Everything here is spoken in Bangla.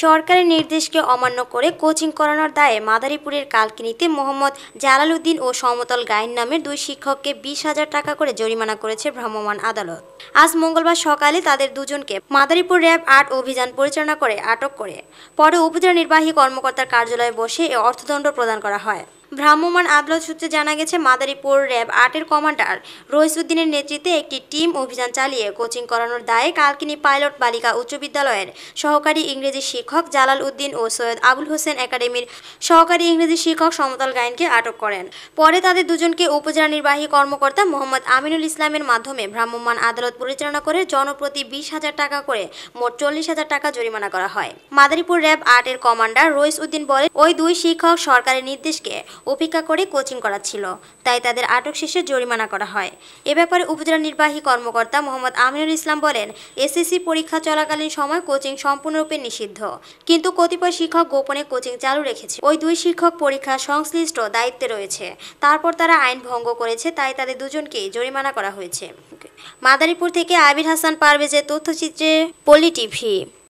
সরকারের নির্দেশকে অমান্য করে কোচিং করানোর দায়ে মাদারীপুরের কালকিনিতে মোহাম্মদ জালালুদ্দিন ও সমতল গাইন নামের দুই শিক্ষককে বিশ হাজার টাকা করে জরিমানা করেছে ভ্রাম্যমাণ আদালত আজ মঙ্গলবার সকালে তাদের দুজনকে মাদারীপুর র্যাব আট অভিযান পরিচালনা করে আটক করে পরে উপজেলা নির্বাহী কর্মকর্তার কার্যালয়ে বসে এ অর্থদণ্ড প্রদান করা হয় ভ্রাম্যমাণ আদালত সূত্রে জানা গেছে মাদারীপুর র্যাব আটের কমান্ডার রইসুদ্দিনের নেতৃত্বে একটি টিম অভিযান চালিয়ে কোচিং করানোর দায়ে কালকিনি পাইলট বালিকা উচ্চ বিদ্যালয়ের সহকারী ইংরেজি শিক্ষক জালাল উদ্দিন ও সৈয়দ আবুল হোসেন একাডেমির সহকারী ইংরেজি শিক্ষক সমতল গায়নকে আটক করেন পরে তাদের দুজনকে উপজেলা নির্বাহী কর্মকর্তা মোহাম্মদ আমিনুল ইসলামের মাধ্যমে ভ্রাম্যমাণ আদালত পরিচালনা করে জনপ্রতি বিশ হাজার টাকা করে মোট চল্লিশ হাজার টাকা জরিমানা করা হয় মাদারীপুর র্যাব আটের কমান্ডার রইস উদ্দিন বলেন ওই দুই শিক্ষক সরকারের নির্দেশকে অপেক্ষা করে কোচিং করাচ্ছিল তাই তাদের আটক শেষে জরিমানা করা হয় এ ব্যাপারে উপজেলা নির্বাহী কর্মকর্তা মোহাম্মদ আমিনুল ইসলাম বলেন এসএসসি পরীক্ষা চলাকালীন সময় কোচিং সম্পূর্ণরূপে নিষিদ্ধ কিন্তু কতিপয় শিক্ষক গোপনে কোচিং চালু রেখেছে ওই দুই শিক্ষক পরীক্ষা সংশ্লিষ্ট দায়িত্বে রয়েছে তারপর তারা আইন ভঙ্গ করেছে তাই তাদের দুজনকেই জরিমানা করা হয়েছে মাদারীপুর থেকে আবির হাসান যে তথ্যচিত্রে পলি টিভি